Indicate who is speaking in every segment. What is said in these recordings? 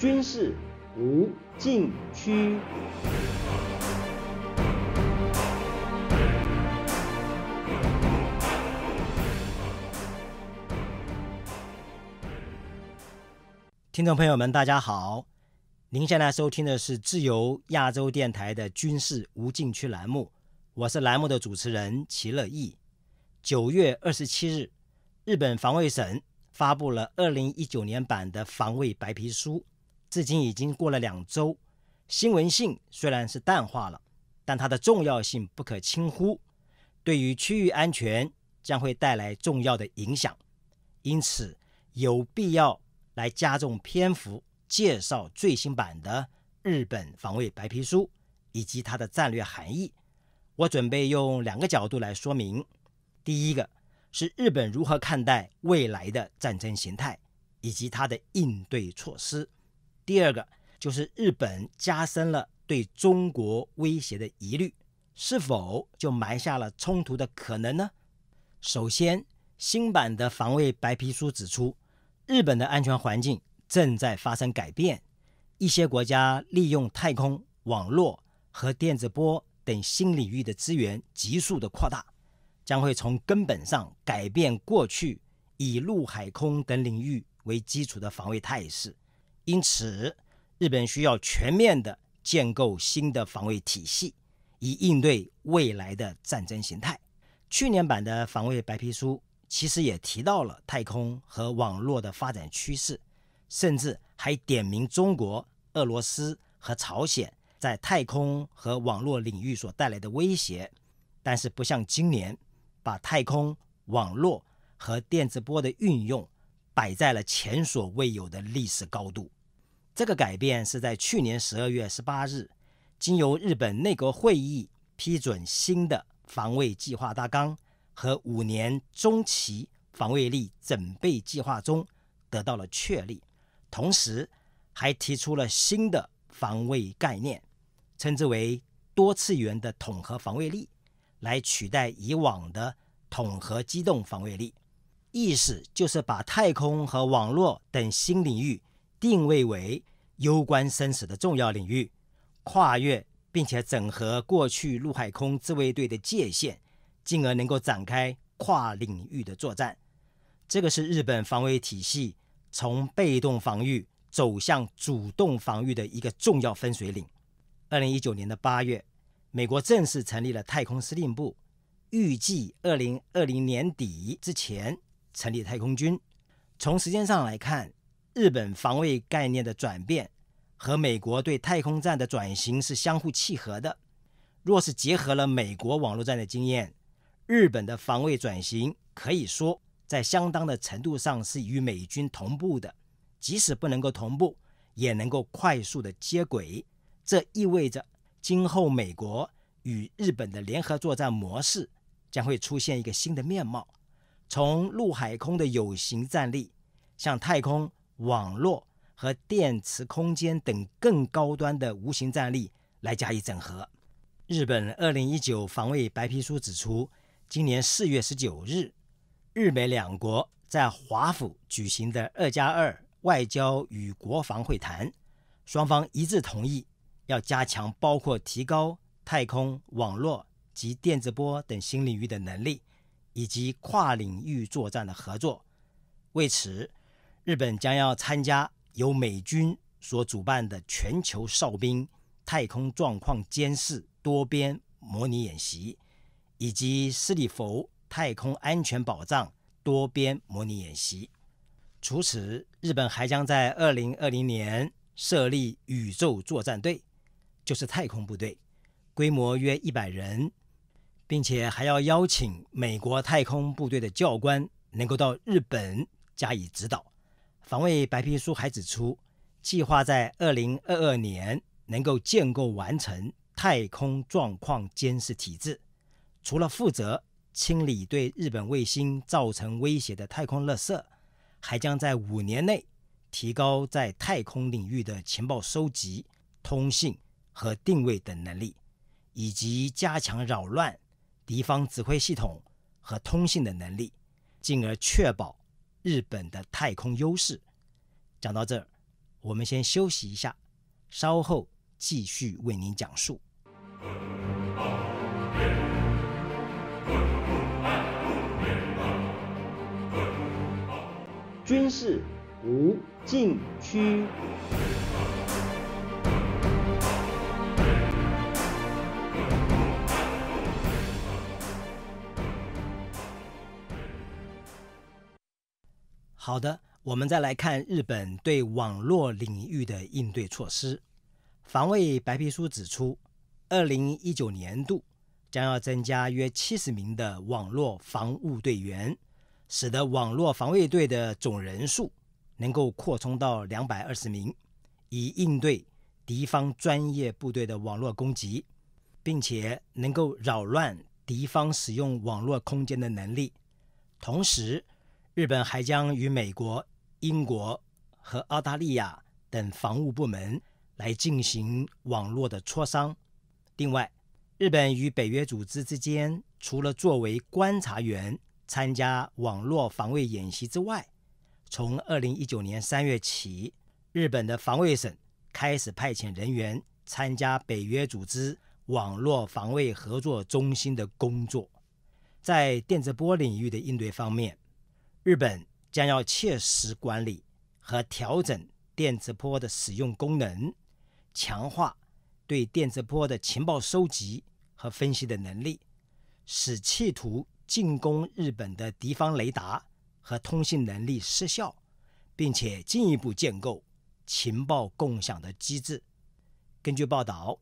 Speaker 1: 军事无禁区。听众朋友们，大家好！您现在收听的是自由亚洲电台的“军事无禁区”栏目，我是栏目的主持人齐乐毅九月二十七日，日本防卫省发布了二零一九年版的防卫白皮书。至今已经过了两周，新闻性虽然是淡化了，但它的重要性不可轻忽，对于区域安全将会带来重要的影响，因此有必要来加重篇幅介绍最新版的日本防卫白皮书以及它的战略含义。我准备用两个角度来说明：第一个是日本如何看待未来的战争形态以及它的应对措施。第二个就是日本加深了对中国威胁的疑虑，是否就埋下了冲突的可能呢？首先，新版的防卫白皮书指出，日本的安全环境正在发生改变，一些国家利用太空、网络和电子波等新领域的资源急速的扩大，将会从根本上改变过去以陆、海、空等领域为基础的防卫态势。因此，日本需要全面的建构新的防卫体系，以应对未来的战争形态。去年版的防卫白皮书其实也提到了太空和网络的发展趋势，甚至还点名中国、俄罗斯和朝鲜在太空和网络领域所带来的威胁。但是，不像今年，把太空、网络和电磁波的运用摆在了前所未有的历史高度。这个改变是在去年十二月十八日，经由日本内阁会议批准新的防卫计划大纲和五年中期防卫力准备计划中得到了确立，同时还提出了新的防卫概念，称之为多次元的统合防卫力，来取代以往的统合机动防卫力，意思就是把太空和网络等新领域定位为。攸关生死的重要领域，跨越并且整合过去陆海空自卫队的界限，进而能够展开跨领域的作战。这个是日本防卫体系从被动防御走向主动防御的一个重要分水岭。二零一九年的八月，美国正式成立了太空司令部，预计二零二零年底之前成立太空军。从时间上来看。日本防卫概念的转变和美国对太空战的转型是相互契合的。若是结合了美国网络战的经验，日本的防卫转型可以说在相当的程度上是与美军同步的。即使不能够同步，也能够快速的接轨。这意味着今后美国与日本的联合作战模式将会出现一个新的面貌，从陆海空的有形战力向太空。网络和电磁空间等更高端的无形战力来加以整合。日本二零一九防卫白皮书指出，今年四月十九日，日美两国在华府举行的二加二外交与国防会谈，双方一致同意要加强包括提高太空网络及电子波等新领域的能力，以及跨领域作战的合作。为此。日本将要参加由美军所主办的全球哨兵太空状况监视多边模拟演习，以及斯里佛太空安全保障多边模拟演习。除此，日本还将在二零二零年设立宇宙作战队，就是太空部队，规模约一百人，并且还要邀请美国太空部队的教官能够到日本加以指导。防卫白皮书还指出，计划在2022年能够建构完成太空状况监视体制。除了负责清理对日本卫星造成威胁的太空垃圾，还将在五年内提高在太空领域的情报收集、通信和定位等能力，以及加强扰乱敌方指挥系统和通信的能力，进而确保。日本的太空优势，讲到这儿，我们先休息一下，稍后继续为您讲述。军事无禁区。好的，我们再来看日本对网络领域的应对措施。防卫白皮书指出，二零一九年度将要增加约七十名的网络防务队员，使得网络防卫队的总人数能够扩充到两百二十名，以应对敌方专业部队的网络攻击，并且能够扰乱敌方使用网络空间的能力。同时，日本还将与美国、英国和澳大利亚等防务部门来进行网络的磋商。另外，日本与北约组织之间，除了作为观察员参加网络防卫演习之外，从二零一九年三月起，日本的防卫省开始派遣人员参加北约组织网络防卫合作中心的工作。在电磁波领域的应对方面，日本将要切实管理和调整电磁波的使用功能，强化对电磁波的情报收集和分析的能力，使企图进攻日本的敌方雷达和通信能力失效，并且进一步建构情报共享的机制。根据报道，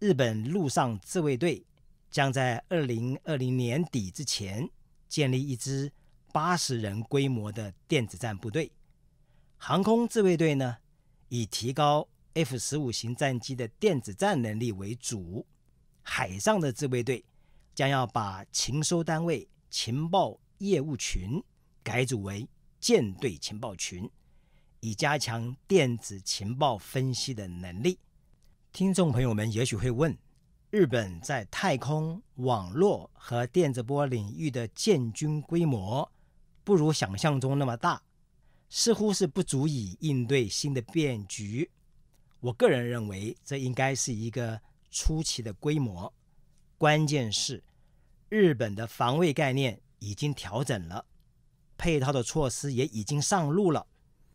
Speaker 1: 日本陆上自卫队将在2020年底之前建立一支。八十人规模的电子战部队，航空自卫队呢，以提高 F 十五型战机的电子战能力为主；海上的自卫队将要把情收单位情报业务群改组为舰队情报群，以加强电子情报分析的能力。听众朋友们也许会问，日本在太空、网络和电子波领域的建军规模？不如想象中那么大，似乎是不足以应对新的变局。我个人认为，这应该是一个出奇的规模。关键是，日本的防卫概念已经调整了，配套的措施也已经上路了，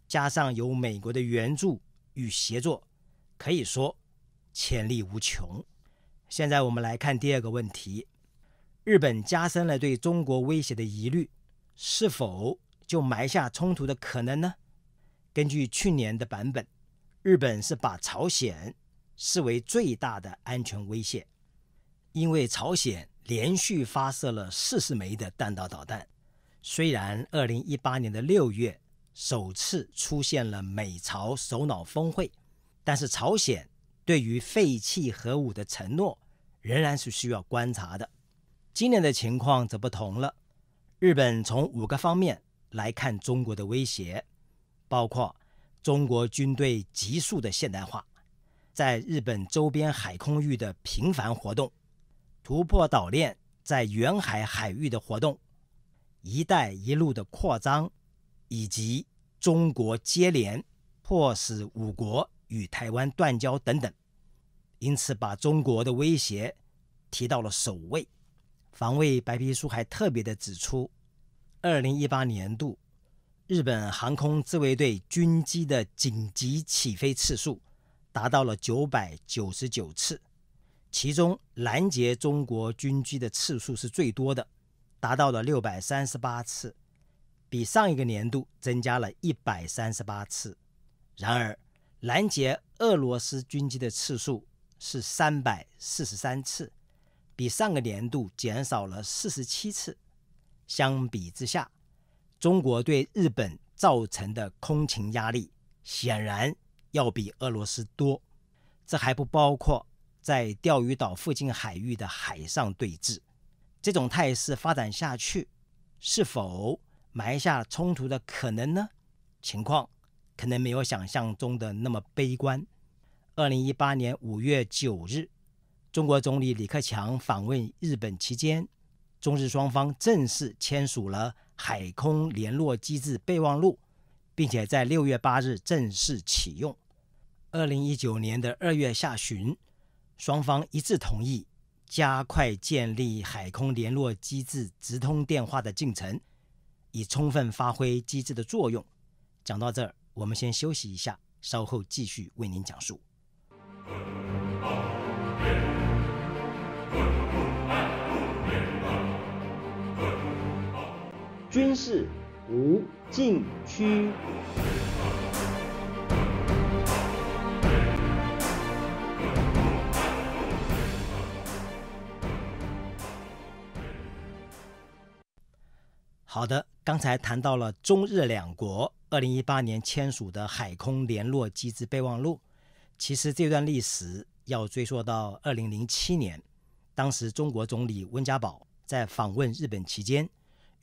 Speaker 1: 加上有美国的援助与协作，可以说潜力无穷。现在我们来看第二个问题：日本加深了对中国威胁的疑虑。是否就埋下冲突的可能呢？根据去年的版本，日本是把朝鲜视为最大的安全威胁，因为朝鲜连续发射了四十枚的弹道导弹。虽然二零一八年的六月首次出现了美朝首脑峰会，但是朝鲜对于废弃核武的承诺仍然是需要观察的。今年的情况则不同了。日本从五个方面来看中国的威胁，包括中国军队急速的现代化，在日本周边海空域的频繁活动，突破岛链在远海海域的活动，“一带一路”的扩张，以及中国接连迫使五国与台湾断交等等，因此把中国的威胁提到了首位。防卫白皮书还特别的指出。二零一八年度，日本航空自卫队军机的紧急起飞次数达到了九百九十九次，其中拦截中国军机的次数是最多的，达到了六百三十八次，比上一个年度增加了一百三十八次。然而，拦截俄罗斯军机的次数是三百四十三次，比上个年度减少了四十七次。相比之下，中国对日本造成的空情压力显然要比俄罗斯多。这还不包括在钓鱼岛附近海域的海上对峙。这种态势发展下去，是否埋下冲突的可能呢？情况可能没有想象中的那么悲观。二零一八年五月九日，中国总理李克强访问日本期间。中日双方正式签署了海空联络机制备忘录，并且在六月八日正式启用。二零一九年的二月下旬，双方一致同意加快建立海空联络机制直通电话的进程，以充分发挥机制的作用。讲到这儿，我们先休息一下，稍后继续为您讲述。军事无禁区。好的，刚才谈到了中日两国二零一八年签署的海空联络机制备忘录。其实这段历史要追溯到二零零七年，当时中国总理温家宝在访问日本期间。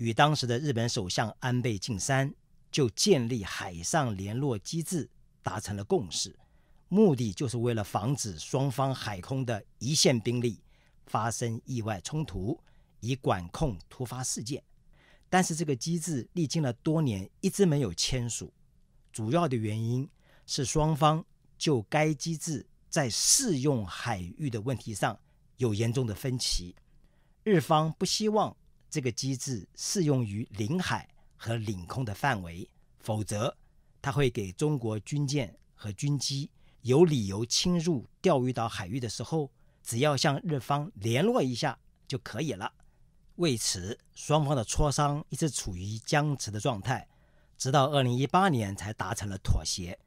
Speaker 1: 与当时的日本首相安倍晋三就建立海上联络机制达成了共识，目的就是为了防止双方海空的一线兵力发生意外冲突，以管控突发事件。但是这个机制历经了多年一直没有签署，主要的原因是双方就该机制在适用海域的问题上有严重的分歧，日方不希望。这个机制适用于领海和领空的范围，否则它会给中国军舰和军机有理由侵入钓鱼岛海域的时候，只要向日方联络一下就可以了。为此，双方的磋商一直处于僵持的状态，直到2018年才达成了妥协。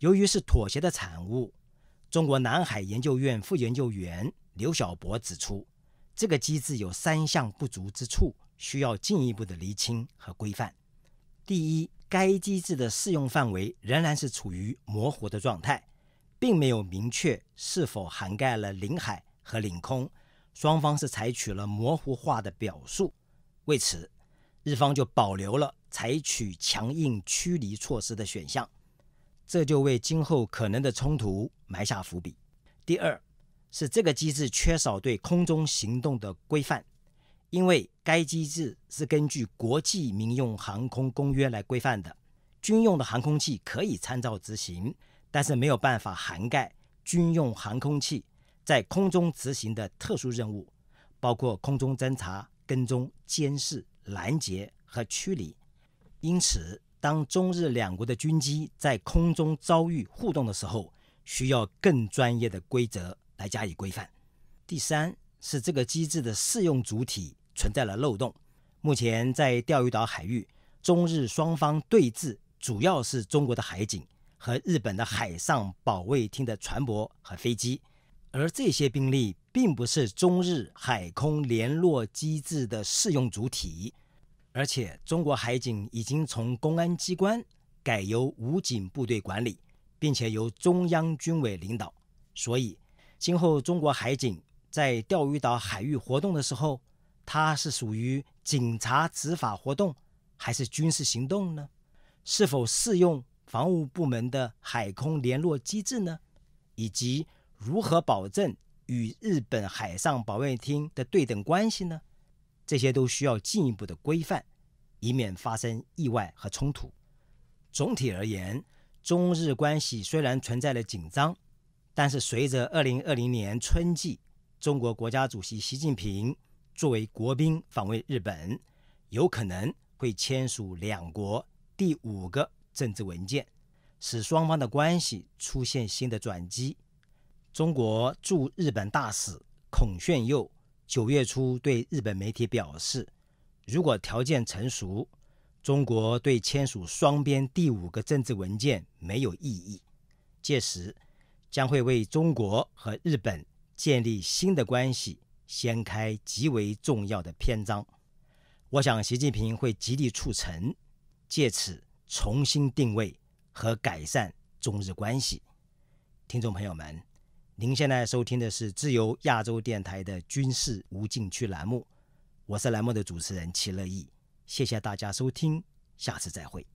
Speaker 1: 由于是妥协的产物，中国南海研究院副研究员刘晓博指出。这个机制有三项不足之处，需要进一步的厘清和规范。第一，该机制的适用范围仍然是处于模糊的状态，并没有明确是否涵盖了领海和领空，双方是采取了模糊化的表述。为此，日方就保留了采取强硬驱离措施的选项，这就为今后可能的冲突埋下伏笔。第二。是这个机制缺少对空中行动的规范，因为该机制是根据国际民用航空公约来规范的，军用的航空器可以参照执行，但是没有办法涵盖军用航空器在空中执行的特殊任务，包括空中侦察、跟踪、监视、拦截和驱离。因此，当中日两国的军机在空中遭遇互动的时候，需要更专业的规则。来加以规范。第三是这个机制的适用主体存在了漏洞。目前在钓鱼岛海域，中日双方对峙主要是中国的海警和日本的海上保卫厅的船舶和飞机，而这些兵力并不是中日海空联络机制的适用主体。而且中国海警已经从公安机关改由武警部队管理，并且由中央军委领导，所以。今后中国海警在钓鱼岛海域活动的时候，它是属于警察执法活动还是军事行动呢？是否适用防务部门的海空联络机制呢？以及如何保证与日本海上保卫厅的对等关系呢？这些都需要进一步的规范，以免发生意外和冲突。总体而言，中日关系虽然存在了紧张。但是，随着2020年春季中国国家主席习近平作为国宾访问日本，有可能会签署两国第五个政治文件，使双方的关系出现新的转机。中国驻日本大使孔铉佑九月初对日本媒体表示，如果条件成熟，中国对签署双边第五个政治文件没有异议，届时。将会为中国和日本建立新的关系，掀开极为重要的篇章。我想，习近平会极力促成，借此重新定位和改善中日关系。听众朋友们，您现在收听的是自由亚洲电台的军事无禁区栏目，我是栏目的主持人齐乐意。谢谢大家收听，下次再会。